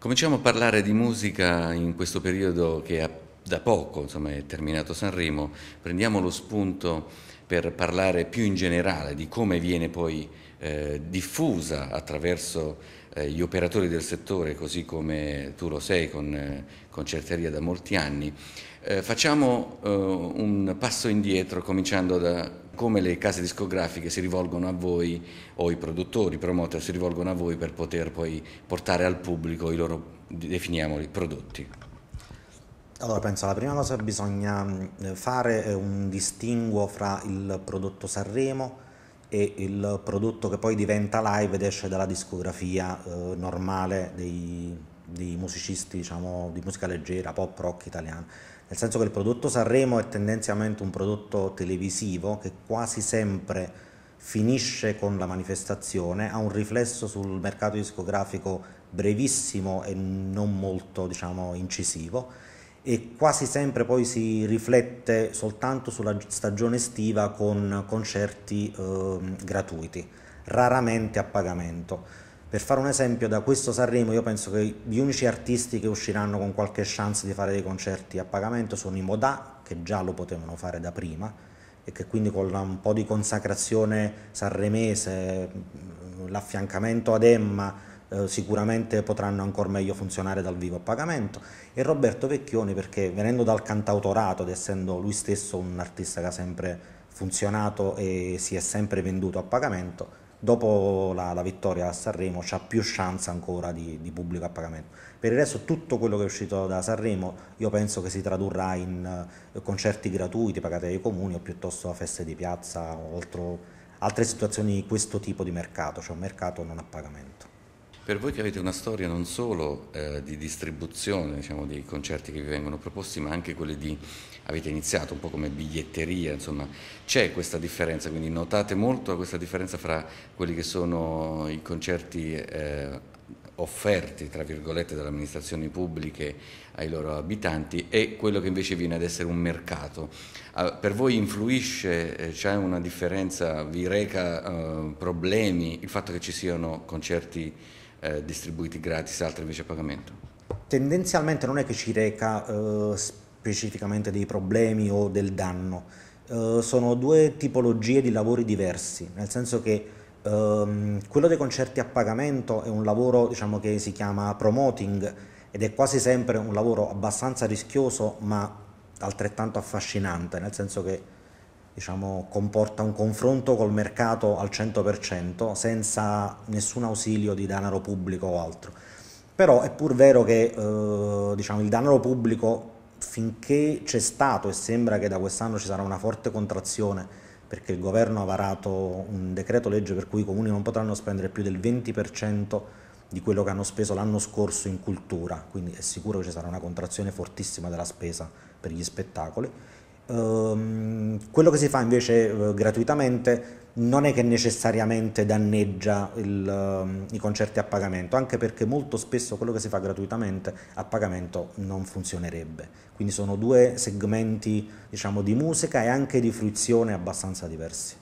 Cominciamo a parlare di musica in questo periodo che è da poco insomma, è terminato Sanremo, prendiamo lo spunto per parlare più in generale di come viene poi eh, diffusa attraverso eh, gli operatori del settore, così come tu lo sei con eh, concerteria da molti anni. Eh, facciamo eh, un passo indietro cominciando da come le case discografiche si rivolgono a voi o i produttori, i promoter si rivolgono a voi per poter poi portare al pubblico i loro, definiamoli, prodotti? Allora, penso la prima cosa bisogna eh, fare un distinguo fra il prodotto Sanremo e il prodotto che poi diventa live ed esce dalla discografia eh, normale dei di musicisti diciamo, di musica leggera, pop, rock italiana. Nel senso che il prodotto Sanremo è tendenzialmente un prodotto televisivo che quasi sempre finisce con la manifestazione, ha un riflesso sul mercato discografico brevissimo e non molto diciamo, incisivo e quasi sempre poi si riflette soltanto sulla stagione estiva con concerti eh, gratuiti, raramente a pagamento. Per fare un esempio, da questo Sanremo io penso che gli unici artisti che usciranno con qualche chance di fare dei concerti a pagamento sono i Modà, che già lo potevano fare da prima e che quindi con un po' di consacrazione sanremese, mm, l'affiancamento ad Emma, eh, sicuramente potranno ancora meglio funzionare dal vivo a pagamento, e Roberto Vecchioni perché venendo dal cantautorato ed essendo lui stesso un artista che ha sempre funzionato e si è sempre venduto a pagamento, dopo la, la, vittoria a Sanremo c'ha più chance ancora di, di, pubblico a pagamento. Per il resto tutto quello che è uscito da Sanremo io penso che si tradurrà in eh, concerti gratuiti pagati dai comuni o piuttosto a feste di piazza o altro, altre situazioni di questo tipo di mercato, cioè un mercato non a pagamento. Per voi che avete una storia non solo eh, di distribuzione diciamo, dei concerti che vi vengono proposti, ma anche quelli di avete iniziato un po' come biglietteria, insomma, c'è questa differenza, quindi notate molto questa differenza fra quelli che sono i concerti eh, offerti, tra virgolette, dalle amministrazioni pubbliche ai loro abitanti e quello che invece viene ad essere un mercato. Ah, per voi influisce, eh, c'è una differenza, vi reca eh, problemi il fatto che ci siano concerti eh, distribuiti gratis, altri invece a pagamento. Tendenzialmente non è che ci reca eh, specificamente dei problemi o del danno, eh, sono due tipologie di lavori diversi, nel senso che ehm, quello dei concerti a pagamento è un lavoro diciamo, che si chiama promoting ed è quasi sempre un lavoro abbastanza rischioso ma altrettanto affascinante, nel senso che diciamo, comporta un confronto col mercato al 100% senza nessun ausilio di denaro pubblico o altro. Però è pur vero che eh, diciamo, il denaro pubblico finché c'è stato e sembra che da quest'anno ci sarà una forte contrazione perché il governo ha varato un decreto legge per cui i comuni non potranno spendere più del 20% di quello che hanno speso l'anno scorso in cultura, quindi è sicuro che ci sarà una contrazione fortissima della spesa per gli spettacoli. Ehm, quello che si fa invece eh, gratuitamente non è che necessariamente danneggia il, ehm, i concerti a pagamento, anche perché molto spesso quello che si fa gratuitamente a pagamento non funzionerebbe. Quindi sono due segmenti diciamo, di musica e anche di fruizione abbastanza diversi.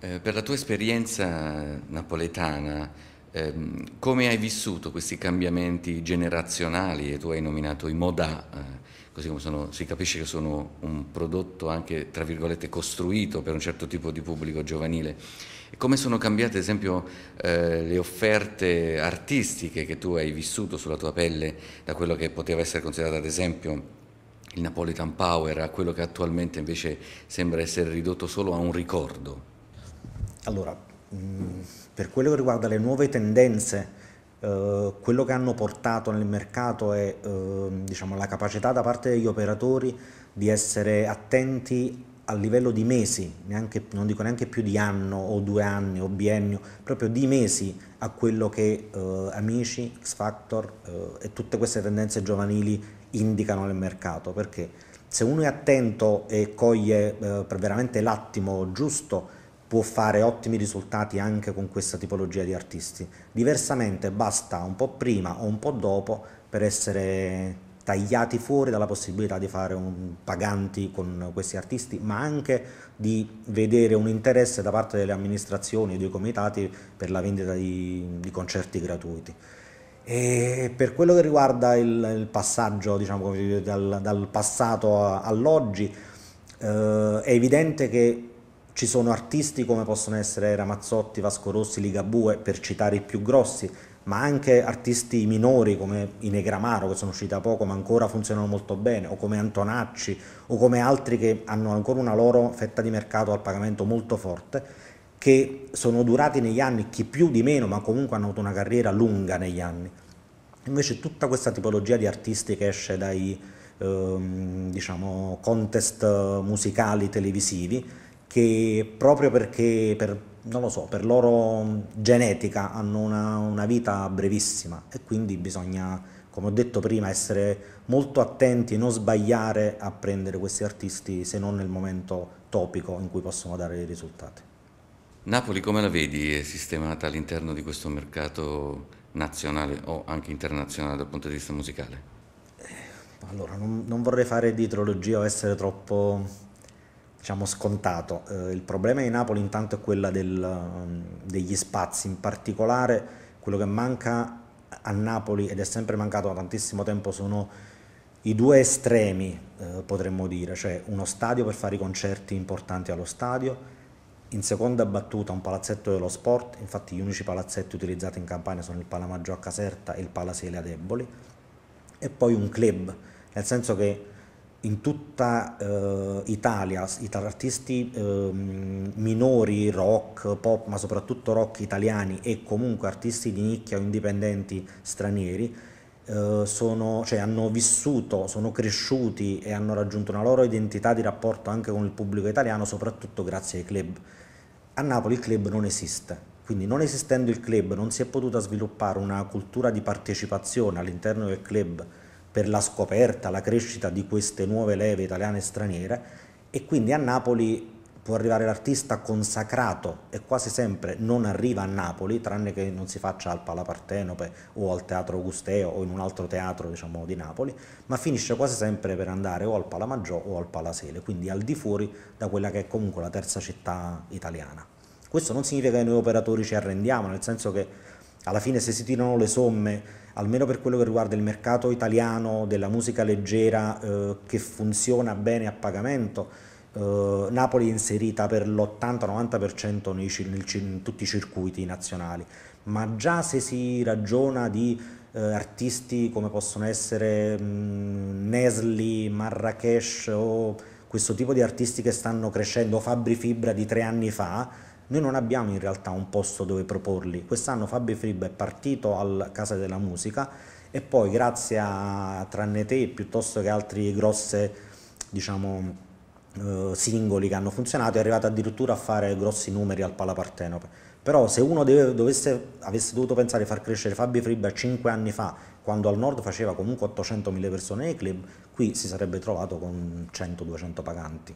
Eh, per la tua esperienza napoletana, ehm, come hai vissuto questi cambiamenti generazionali e tu hai nominato i moda? Eh, così come sono, si capisce che sono un prodotto anche, tra virgolette, costruito per un certo tipo di pubblico giovanile. E come sono cambiate, ad esempio, eh, le offerte artistiche che tu hai vissuto sulla tua pelle da quello che poteva essere considerato, ad esempio, il Napolitan Power a quello che attualmente invece sembra essere ridotto solo a un ricordo? Allora, mm, per quello che riguarda le nuove tendenze eh, quello che hanno portato nel mercato è eh, diciamo, la capacità da parte degli operatori di essere attenti a livello di mesi, neanche, non dico neanche più di anno o due anni o biennio, proprio di mesi a quello che eh, Amici, X Factor eh, e tutte queste tendenze giovanili indicano nel mercato, perché se uno è attento e coglie eh, veramente l'attimo giusto, può fare ottimi risultati anche con questa tipologia di artisti. Diversamente basta un po' prima o un po' dopo per essere tagliati fuori dalla possibilità di fare un paganti con questi artisti, ma anche di vedere un interesse da parte delle amministrazioni e dei comitati per la vendita di, di concerti gratuiti. E per quello che riguarda il, il passaggio diciamo, dal, dal passato all'oggi, eh, è evidente che ci sono artisti come possono essere Ramazzotti, Vasco Rossi, Ligabue, per citare i più grossi, ma anche artisti minori come i Negramaro che sono usciti da poco ma ancora funzionano molto bene, o come Antonacci, o come altri che hanno ancora una loro fetta di mercato al pagamento molto forte, che sono durati negli anni, chi più di meno, ma comunque hanno avuto una carriera lunga negli anni. Invece tutta questa tipologia di artisti che esce dai ehm, diciamo, contest musicali televisivi, che proprio perché per, non lo so, per loro mm, genetica hanno una, una vita brevissima e quindi bisogna, come ho detto prima, essere molto attenti, e non sbagliare a prendere questi artisti se non nel momento topico in cui possono dare dei risultati. Napoli come la vedi è sistemata all'interno di questo mercato nazionale o anche internazionale dal punto di vista musicale? Eh, allora, non, non vorrei fare di teologia o essere troppo diciamo, scontato. Eh, il problema di Napoli intanto è quello mm, degli spazi, in particolare quello che manca a Napoli ed è sempre mancato da tantissimo tempo sono i due estremi, eh, potremmo dire, cioè uno stadio per fare i concerti importanti allo stadio, in seconda battuta un palazzetto dello sport, infatti gli unici palazzetti utilizzati in campagna sono il Palamaggio a Caserta e il Palasele ad Eboli, e poi un club, nel senso che in tutta eh, Italia, i artisti eh, minori, rock, pop, ma soprattutto rock italiani e comunque artisti di nicchia o indipendenti stranieri, eh, sono, cioè, hanno vissuto, sono cresciuti e hanno raggiunto una loro identità di rapporto anche con il pubblico italiano, soprattutto grazie ai club. A Napoli il club non esiste, quindi non esistendo il club non si è potuta sviluppare una cultura di partecipazione all'interno del club per la scoperta, la crescita di queste nuove leve italiane e straniere e quindi a Napoli può arrivare l'artista consacrato e quasi sempre non arriva a Napoli, tranne che non si faccia al Palapartenope o al Teatro Augusteo o in un altro teatro diciamo, di Napoli, ma finisce quasi sempre per andare o al Palamaggiò o al Palasele, quindi al di fuori da quella che è comunque la terza città italiana. Questo non significa che noi operatori ci arrendiamo, nel senso che alla fine se si tirano le somme, almeno per quello che riguarda il mercato italiano della musica leggera eh, che funziona bene a pagamento, eh, Napoli è inserita per l'80-90% in tutti i circuiti nazionali, ma già se si ragiona di eh, artisti come possono essere mh, mm, Nesli, Marrakesh o questo tipo di artisti che stanno crescendo, Fabri Fibra di tre anni fa, noi non abbiamo in realtà un posto dove proporli. Quest'anno Fabio Fribba è partito al Casa della Musica e poi grazie a Tranne Te piuttosto che altri grossi diciamo, eh, singoli che hanno funzionato, è arrivato addirittura a fare grossi numeri al Palapartenope. Però se uno deve, dovesse, avesse dovuto pensare di far crescere Fabio Fribba 5 anni fa, quando al nord faceva comunque 800.000 persone nei club, qui si sarebbe trovato con 100-200 paganti.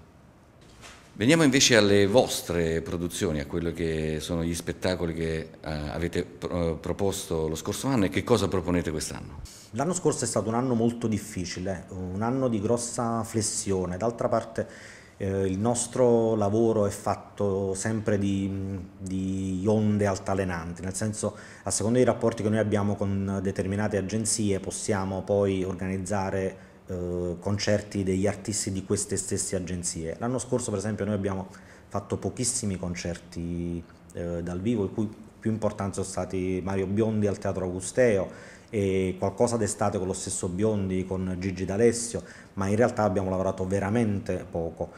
Veniamo invece alle vostre produzioni, a quelli che sono gli spettacoli che eh, avete pro proposto lo scorso anno e che cosa proponete quest'anno? L'anno scorso è stato un anno molto difficile, un anno di grossa flessione, d'altra parte eh, il nostro lavoro è fatto sempre di, di, onde altalenanti, nel senso a seconda dei rapporti che noi abbiamo con determinate agenzie possiamo poi organizzare eh, concerti degli artisti di queste stesse agenzie. L'anno scorso per esempio noi abbiamo fatto pochissimi concerti eh, dal vivo, i cui più importanti sono stati Mario Biondi al Teatro Augusteo e qualcosa d'estate con lo stesso Biondi, con Gigi D'Alessio, ma in realtà abbiamo lavorato veramente poco.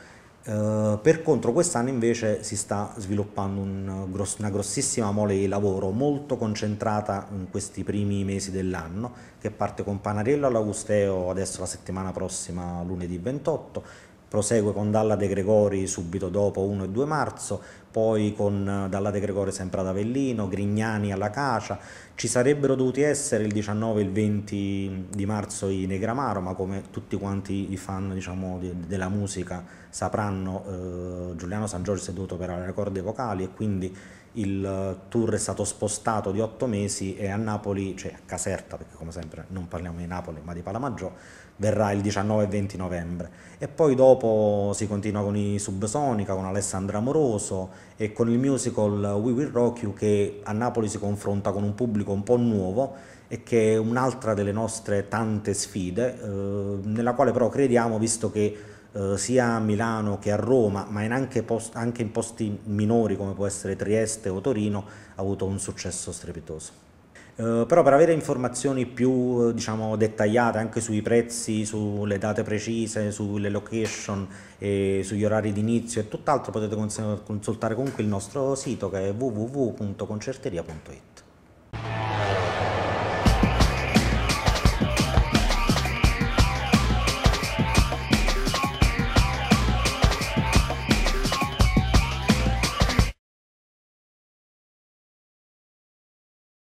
Eh, per contro quest'anno invece si sta sviluppando un, eh, gross, una grossissima mole di lavoro molto concentrata in questi primi mesi dell'anno che parte con Panarello all'Augusteo adesso la settimana prossima lunedì 28 prosegue con Dalla De Gregori subito dopo 1 e 2 marzo, poi con eh, Dalla De Gregori sempre ad Avellino, Grignani alla Cacia, ci sarebbero dovuti essere il 19 e il 20 di marzo i Negramaro, ma come tutti quanti i fan diciamo, di, della musica sapranno, eh, Giuliano San Giorgio si è dovuto operare le corde vocali e quindi il tour è stato spostato di otto mesi e a Napoli, cioè a Caserta, perché come sempre non parliamo di Napoli ma di Palamaggio, verrà il 19 e 20 novembre. E poi dopo si continua con i Subsonica, con Alessandra Amoroso e con il musical We Will Rock You che a Napoli si confronta con un pubblico un po' nuovo e che è un'altra delle nostre tante sfide, eh, nella quale però crediamo visto che eh, sia a Milano che a Roma, ma in anche, post, anche in posti minori come può essere Trieste o Torino, ha avuto un successo strepitoso. Uh, però per avere informazioni più eh, diciamo, dettagliate anche sui prezzi, sulle date precise, sulle location, sugli orari d'inizio e tutt'altro potete consultare comunque il nostro sito che è www.concerteria.it.